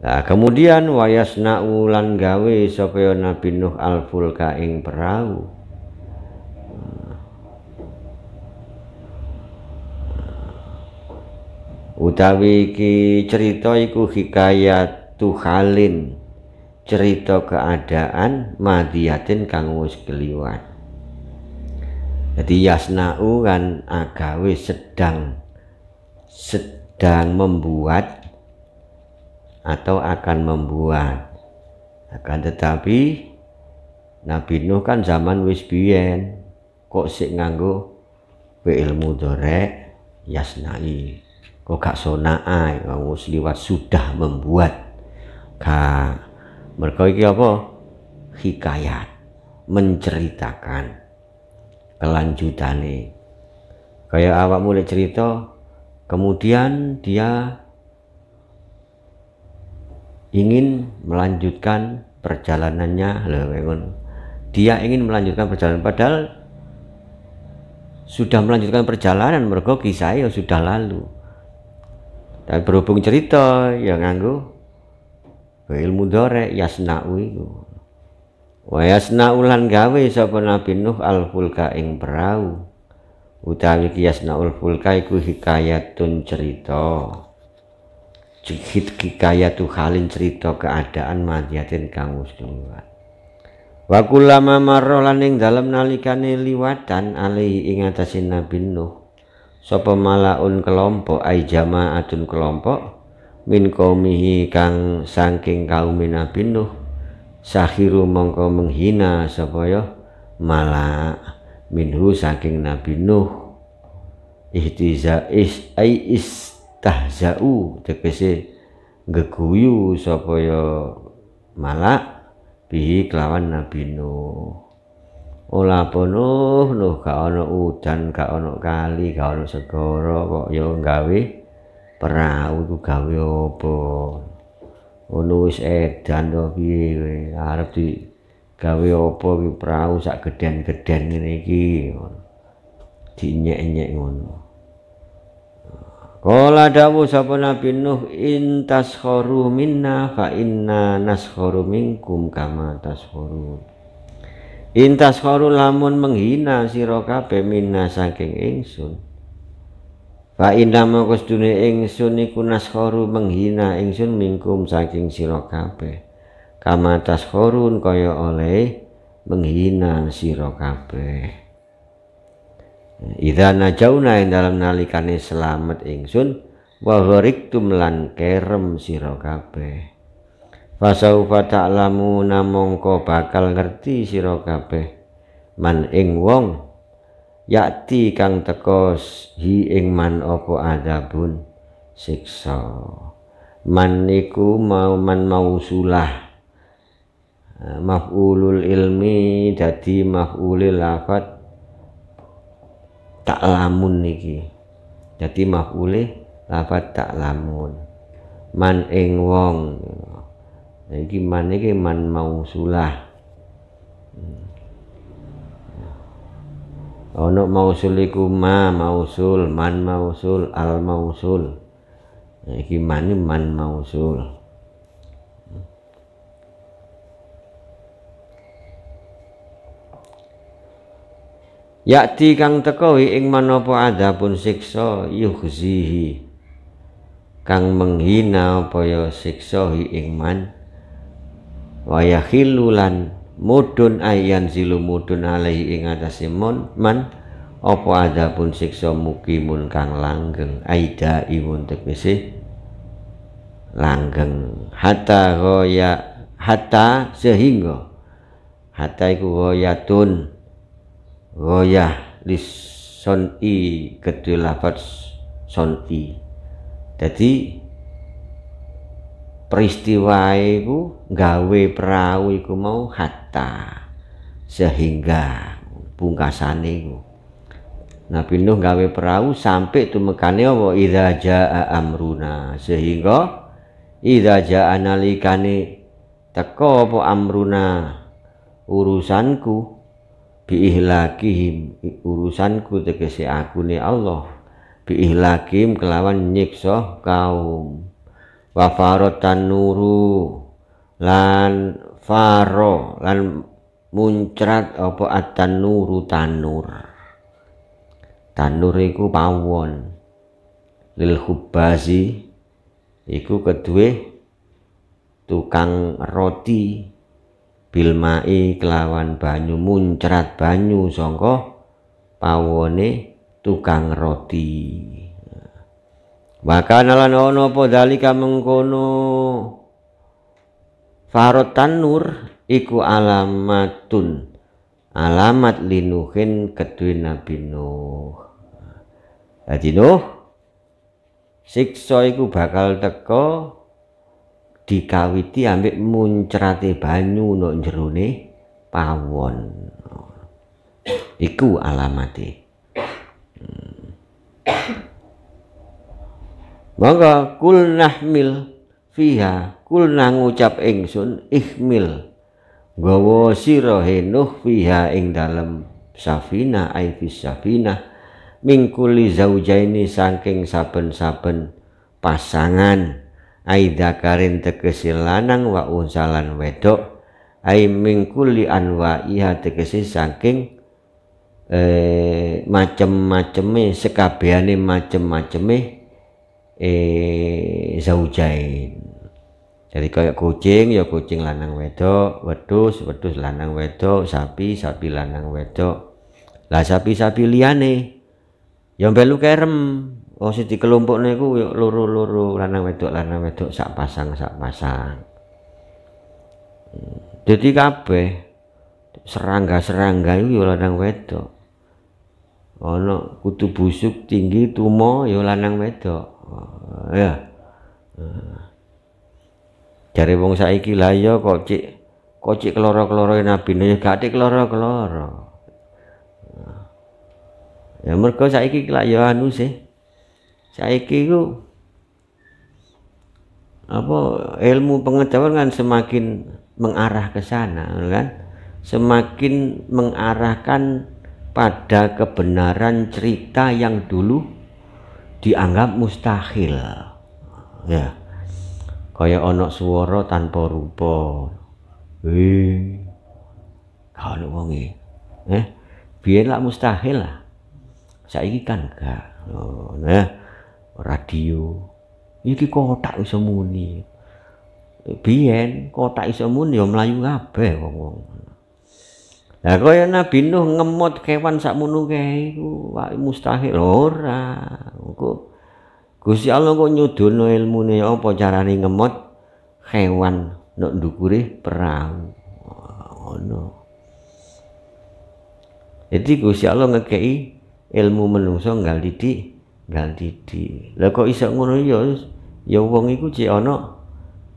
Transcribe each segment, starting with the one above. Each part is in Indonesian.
Nah, kemudian wayasna ulan gawe sapa Nabi Nuh al fulka ing perahu. Utawi iki cerita iku hikayat tuhalin. Cerita keadaan Madiatin kang wis keliwat. Jadi yasna'u kan agawe sedang sedang sedang membuat atau akan membuat akan tetapi Nabi Nuh kan zaman wis biyen kok sik nganggo ilmu dorek yasnai kok gak sona'ai wong liwat sudah membuat ka mereka iki apa hikayat menceritakan kelanjutane kayak awak mulai cerita kemudian dia ingin melanjutkan perjalanannya dia ingin melanjutkan perjalanan padahal sudah melanjutkan perjalanan mergo kisah ya sudah lalu Dan berhubung cerita yang nganggu, ilmu dore yasnau itu wa yasnaulan gawe sapa nabi nuh al fulka ing perahu utawi kiyasnaul fulka iku hikayatun cerita jikit hikayatu halin cerita keadaan madiatin kang wis liwat wa kullama marra dalam ing dalem nalikane liwatan alai ing atase nabi nuh malaun kelompok ai jama'atun kelompok min qaumihi kang saking kaum nabi nuh sahiru mongko menghina sapa ya? malak minhu saking Nabi Nuh ihtiza is ai istahza'u tegese ngeguyu sapa ya malak bihi kelawan Nabi Nuh Ola penuh nuh gak ono udan gak ono kali gak ono segoro kok yo gawe perahu ku gawe apa ono wis edan to piye arep di gawe apa ki prau sak geden-geden ngene iki dinyek-nyek ngono Kala dawu sapa Nabi Nuh in taskhuru minna fa inna naskhuru minkum kama taskhuru In taskhuru lamun menghina sira kabeh minna saking ingsun Fa inna mongko sedune ingsun iku naskhuru menghina ingsun minkum saking sira kabeh kama taskhurun kaya oleh menghina sira kabeh Idza najauna ing dalam nalikane selamat ingsun wa ghariktum lan kerem sira kabeh. Fasaufa ta'lamuna namongko bakal ngerti sira kabeh man ing wong yakti kang tekos hi ing man apa adabun siksa. Man niku mau man mausulah Eh, maf'ulul ilmi jadi maf'ulil lafat taklamun niki jadi maf'ule lafat taklamun man ing wong iki man iki man mausulah hmm. ono mausul iku ma mausul man mausul al mausul iki man man mausul yakti kang tekowi ing manapa adapun siksa yughzihi kang menghina upaya siksa ing man waya khilulan mudun ayan silu mudun alaihi ing atase man apa adapun siksa mukimun kang langgeng aida imun tegese langgeng hatta goya hatta sehingga hatta iku goyatun goyah lis son'i kedua lafaz son'i jadi peristiwa itu gawe perahu iku mau hatta sehingga pungkasane iku Nabi Nuh gawe perahu sampai tumekane apa idza jaa amruna sehingga idza jaa nalikane teko apa amruna urusanku biihlakihim urusanku tegese aku ne Allah biihlakim kelawan nyiksa kaum wafarotan nuru lan faro lan muncrat apa atan nuru tanur tanur iku pawon lil hubazi iku kedue tukang roti bilmai kelawan banyu muncrat banyu songko pawone tukang roti nah. Wakana lan ono apa dalika mengkono Farot tanur iku alamatun alamat linuhin kedua Nabi Nuh. Nah. Dadi Nuh siksa iku bakal teko dikawiti ambek muncrate banyu nok jerone pawon. Iku alamate. Hmm. Maka kul nahmil fiha kul ngucap ingsun ihmil gawa sira henuh fiha ing dalem safina aifis safina mingkuli zaujaini saking saben-saben pasangan Aida karin tegesi lanang wa unsalan wedok ai mingkuli anwa iha tegesi saking eh, macem-maceme sekabehane macem macemeh eh zaujain jadi kayak kucing ya kucing lanang wedok wedus wedus lanang wedok sapi sapi lanang wedok lah sapi-sapi liane yang belu kerem Oh siji kelompokne iku yo luru-luru lanang wedok lanang wedok sak pasang sak pasang. Jadi hmm. kape serangga-serangga iku yo lanang wedok. Ono kutu busuk tinggi tumo yo lanang wedok. Oh, ya. cari hmm. bong saiki lah ya kocik, kocik kok cik ya, keloro-keloro nabi nih gak keloro-keloro. Ya mereka saiki lah ya anu sih saya ku apa ilmu pengetahuan kan semakin mengarah ke sana kan semakin mengarahkan pada kebenaran cerita yang dulu dianggap mustahil ya kaya onok Suworo tanpa rupa eh kalau wonge eh biarlah mustahil lah saya ikan enggak oh, nah ya radio iki kotak iso muni biyen kotak iso muni ya mlayu kabeh wong-wong Lah kaya Nabi Nuh ngemot kewan sakmono kae iku mustahil ora. Engko Gusti Allah kok nyudono ilmune apa carane ngemot hewan, nek ndukure perahu. Ngono. Jadi Gusti Allah ngekei ilmu menungso nggal Galdidi. Lah kok iso ngono ya ya wong iku cek ana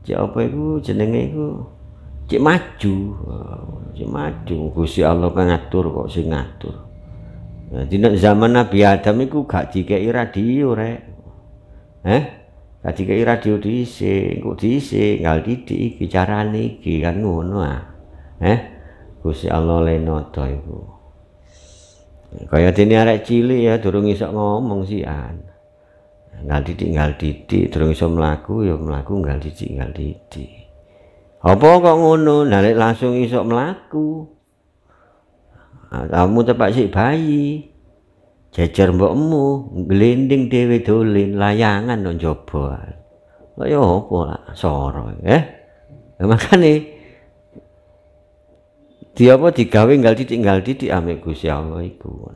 cek apa iku jenenge iku cek maju. Oh, cek maju Gusti Allah kan ngatur kok sing ngatur. Nah, zaman Nabi Adam itu gak dikeki radio rek. Eh? Gak dikeki radio diisi kok diisi ngal didik iki carane iki kan ngono ah. Eh? Gusti Allah lenoto iku. Kayak ini arek cilik ya durung iso ngomong an Ngal didik ngal didik durung iso melaku ya melaku ngal didik ngal didik. Apa kok ngono? Lah langsung iso melaku Kamu tepak si bayi. jajar mbokmu gelinding dewi dolin layangan nang jaba. Kaya apa lah soro, eh? Ya makane di apa digawe nggal titik nggal titik ambek Gusti Allah iku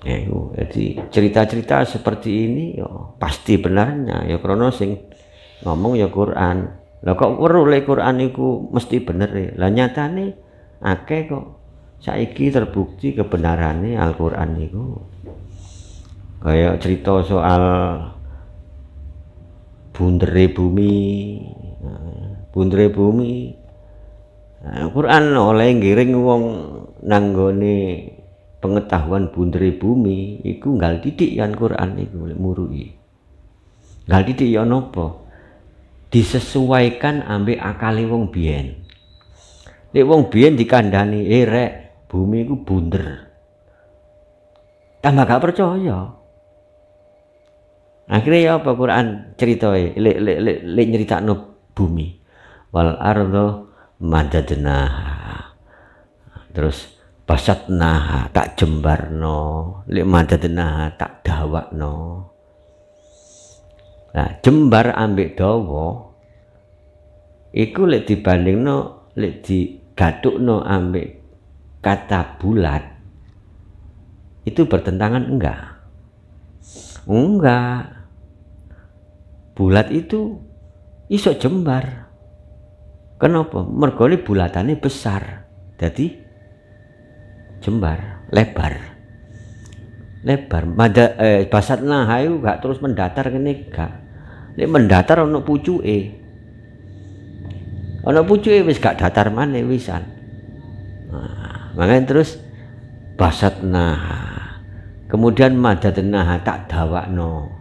Ya, jadi cerita-cerita seperti ini yo ya, pasti benarnya ya krono sing ngomong ya Quran. Lah kok perlu le Quran mesti bener ya. Lah nyatane akeh kok saiki terbukti kebenarannya Al-Qur'an niku. Kayak cerita soal bundere bumi bundere bumi nah, Quran oleh ngiring wong nanggone pengetahuan bundere bumi iku nggal titik yan Quran iku murui nggal titik ya nopo, disesuaikan ambek akali wong biyen nek wong biyen dikandani erek eh, bumi iku bunder tambah gak percaya akhirnya ya apa Quran ceritoi le le le, le nyerita no bumi wal ardo madadnaha terus pasat nah tak jembar no, le madadnaha tak no, nah jembar ambek dawa iku lek dibandingno lek no ambek kata bulat itu bertentangan enggak enggak bulat itu iso jembar kenapa mergoli bulatannya besar jadi jembar lebar lebar Mada, eh, basat nahayu gak terus mendatar kene gak ini mendatar ono e ono e wis gak datar mana wisan nah, makanya terus basat nah kemudian madat nah tak dawak no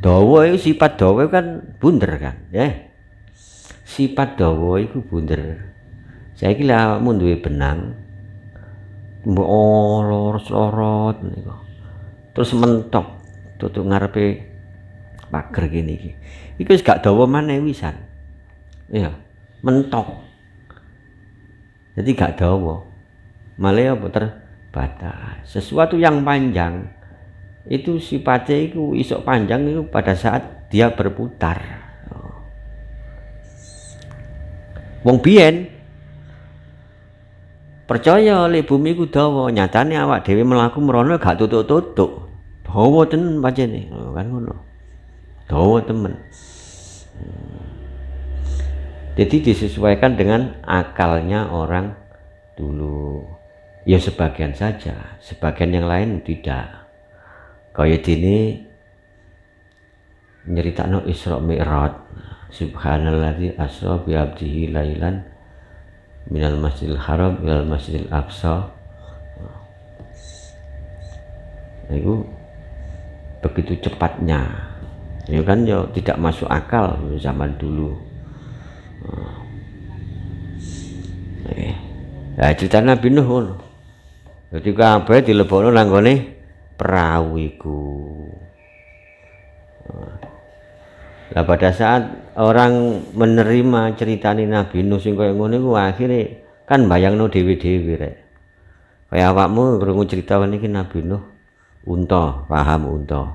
dawa itu sifat dawa kan bunder kan ya sifat dawa itu bunder saya kira mundur benang mbok olor sorot niku terus mentok tutup ngarepe pager gini iki iku gak dawa maneh wisan iya mentok jadi gak dawa malah apa terbatas sesuatu yang panjang itu sifatnya itu isok panjang itu pada saat dia berputar wong Bien percaya oleh bumi ku dawa nyatanya awak dewi melaku merono gak tutuk-tutuk dawa tenan oh, kan ngono dawa temen jadi disesuaikan dengan akalnya orang dulu ya sebagian saja sebagian yang lain tidak kaya nyerita no Isra subhanallah di asra biabdihi laylan lailan minal masjidil haram minal masjidil aqsa itu begitu cepatnya Itu ya kan ya tidak masuk akal zaman dulu nah, cerita Nabi Nuh jadi di lebono nanggone perahu iku lah pada saat orang menerima cerita ini Nabi Nuh sing kaya ngono iku akhire kan bayangno dhewe-dhewe rek kaya awakmu krungu cerita niki Nabi Nuh unta paham unta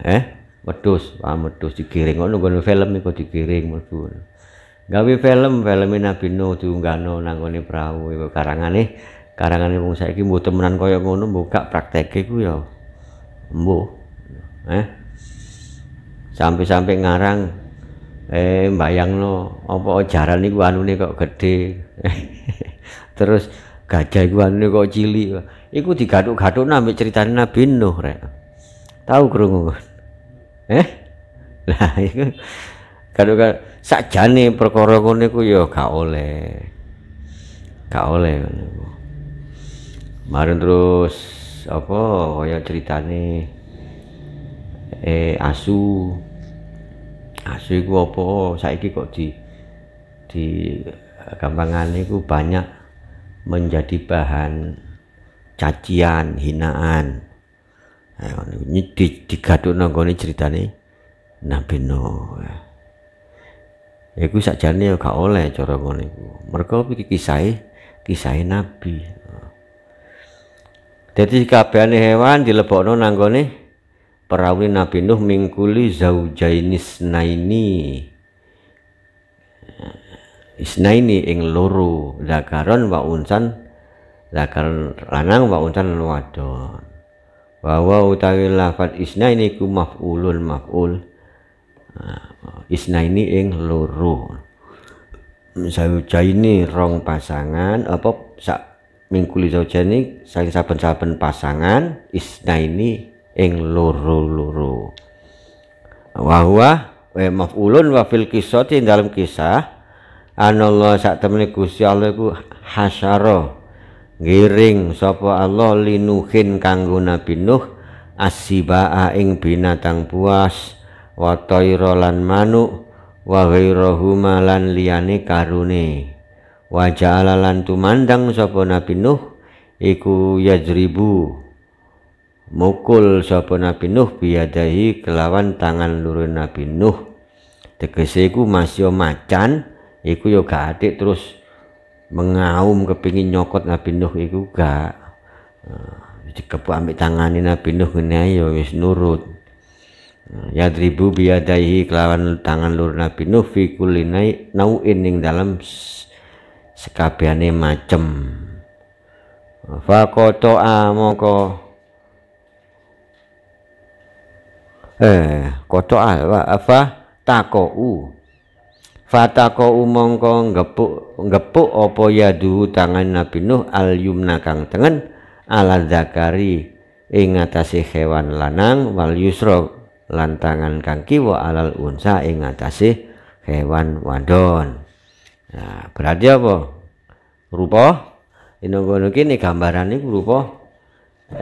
eh wedhus paham wedhus digiring ngono nggon film iku digiring mlebu gawe film film Nabi Nuh diunggahno nang ngone prau karangane karangan wong saiki buat temenan kaya ngono buka prakteke ku ya mbuh eh sampai-sampai ngarang eh lo, apa jaran anu nih kok gede, terus gajah iku anune kok cilik iku digathuk gaduk ambek nami Nabi Nuh rek tahu krungu eh lah iku kadang sakjane perkara ngene ku ya gak oleh gak oleh kemarin terus apa kayak ceritane eh asu asu iku apa saiki kok di di gampangan iku banyak menjadi bahan cacian hinaan eh, ini di, digaduk nanggone ceritane Nabi Nuh eh, Iku sakjane ya gak oleh cara ngono iku. Mergo iki kisahe kisahe nabi. Jadi kabehane hewan dilebokno nanggone perawi Nabi Nuh mingkuli zaujainis naini. Isnaini ing loro, zakaron wa unsan, zakar lanang wa unsan wadon. Wa wa utawi lafat isnaini ku maf'ulun maf'ul. Eh, isnaini ing loro. Zaujaini rong pasangan apa sak mingkuli zaujani saking saben-saben pasangan ini ing loro-loro wa huwa wa maf'ulun wa fil qisati dalam kisah anallah sak temene Gusti Allah iku hasyara ngiring sapa Allah linuhin kanggo Nabi Nuh asibaa ing binatang buas wa lan manuk wa ghairahuma lan liyane karune Wajah alalan lan tumandang sopo Nabi Nuh iku yajribu mukul sopo Nabi Nuh biadahi kelawan tangan lurun Nabi Nuh tegese iku masih macan iku yo gak terus mengaum kepingin nyokot Nabi Nuh iku gak eh, dikepuk ambek tangani Nabi Nuh ini yo wis nurut eh, yadribu biadahi kelawan tangan lurun Nabi Nuh fi kulli nau'in ing dalam sekabiane macem fakoto amoko eh koto alwa ah, apa takou fatako umongko ngepuk ngepuk opo yadu tangan Nabi Nuh al yumna kang tengen ala zakari ing hewan lanang wal yusro lantangan kang kiwa alal unsa hewan wadon Nah, berarti apa? Rupa Inunggono kini gambaran ini rupa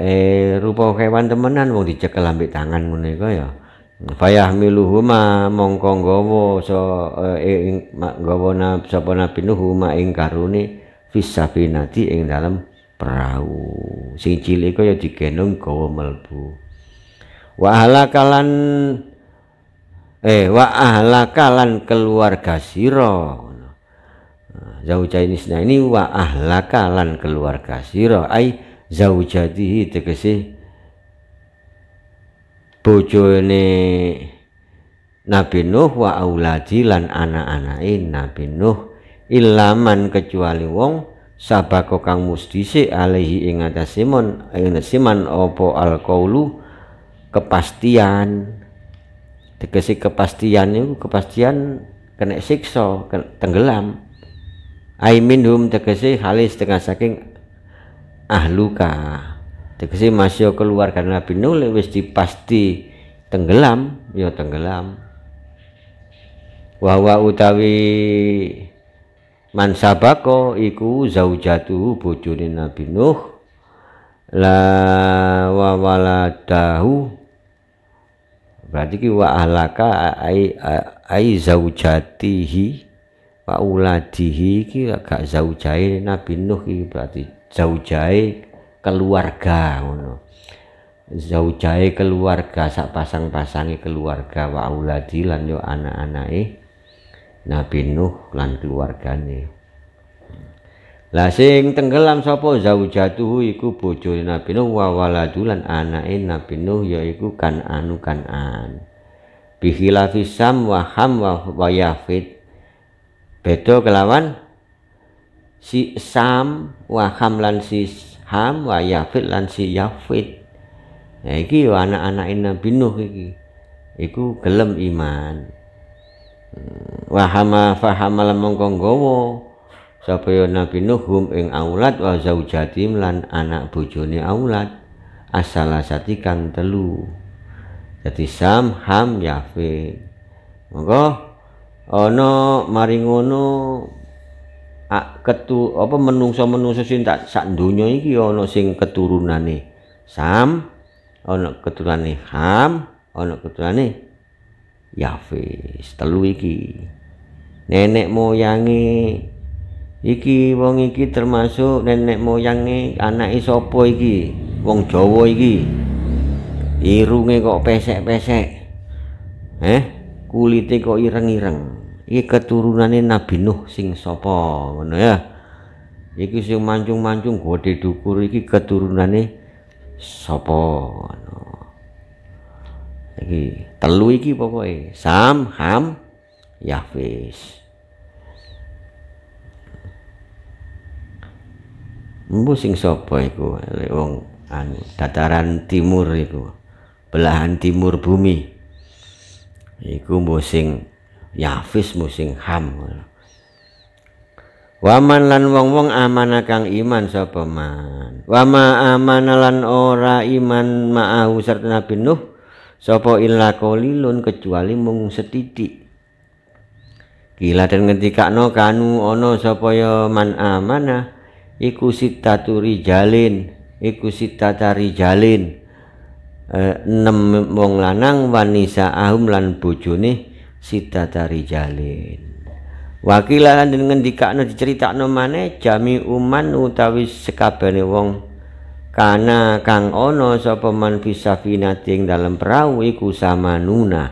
eh rupa kewan temenan wong dicekel ambek tangan ngono iku ya. Fayah miluhuma mongko nggawa so eh, ing nggawa na sapa nabi nuhuma ing karuni fisabinati ing perahu. Sing cilik kaya digendong gawa melbu. Wa kalan eh wa ahlakalan keluarga siro zaujainis nah ini wa ahlaka lan keluarga sira ai zaujatihi tegese bojone Nabi Nuh wa auladi lan anak-anake Nabi Nuh ilaman kecuali wong sabako kang mustisi alaihi ing atase mon ing siman apa alqaulu kepastian tegese kepastian itu kepastian kena siksa kena, tenggelam Aiminhum tegese halis tengah saking ahluka tegese masya keluar karena Nabi Nuh wis dipasti tenggelam ya tenggelam wawa utawi mansabako iku zaujatu bojone Nabi Nuh la wawala waladahu berarti ki wa ahlaka ai ai zaujatihi wa uladihi iki gak zaujai Nabi Nuh iki berarti zaujai keluarga ngono zaujai keluarga sak pasang-pasangi keluarga wa uladi lan yo anak-anake Nabi Nuh lan keluargane lah sing tenggelam sapa zaujatuh iku bojone Nabi Nuh wa waladu lan anake Nabi Nuh yaiku kan anu kan an Bihilafisam waham wa ham wa yafid beda kelawan si sam waham lan si ham wa yafid lan si yafid ya iki yo anak-anak Nabi Nuh iki iku gelem iman hmm, wahama fahama mongko nggawa sapa yo Nabi Nuh hum ing aulad wa zaujatim lan anak bojone aulad asala sati kang telu jadi sam ham yafid monggo ana mari ngono ketu apa menungso-menungso sing tak sak donya iki ana sing keturunane Sam ana keturunane Ham ana keturunane Yafis telu iki nenek moyange iki wong iki termasuk nenek moyange anak sapa iki wong Jawa iki irunge kok pesek-pesek eh kulite kok ireng-ireng iki keturunane Nabi Nuh sing sapa ngono ya iki sing mancung-mancung gode dukur iki keturunane sapa ngono iki telu iki pokoke Sam Ham Yafis Mbu sing sapa iku wong anu dataran timur iku belahan timur bumi iku mbok sing Yafis musing ham. Waman lan wong-wong amana kang iman sapa man. Wama amanalan lan ora iman ma'ahu serta Nabi Nuh sapa illa qalilun kecuali mung setitik. Gila dan ngendikakno kanu ono sapa ya man amanah iku sitaturi jalin, iku sitatari jalin. Eh, enam wong lanang wanisa ahum lan bojone sita tari jalin wakilan dengan dikakno diceritakno mana jami uman utawi sekabehane wong kana kang so peman bisa finating dalam perahu iku nuna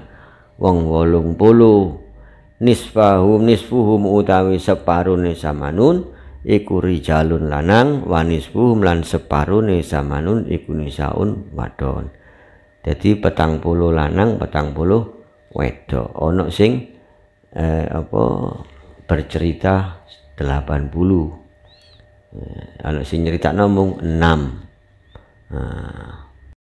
wong 80 nisfahum nisfuhum utawi separune nun iku rijalun lanang wanisfuhum lan separune nun iku nisaun wadon jadi petang puluh lanang petang puluh wedok ono sing eh, apa bercerita 80 eh, ono sing cerita mung 6 nah,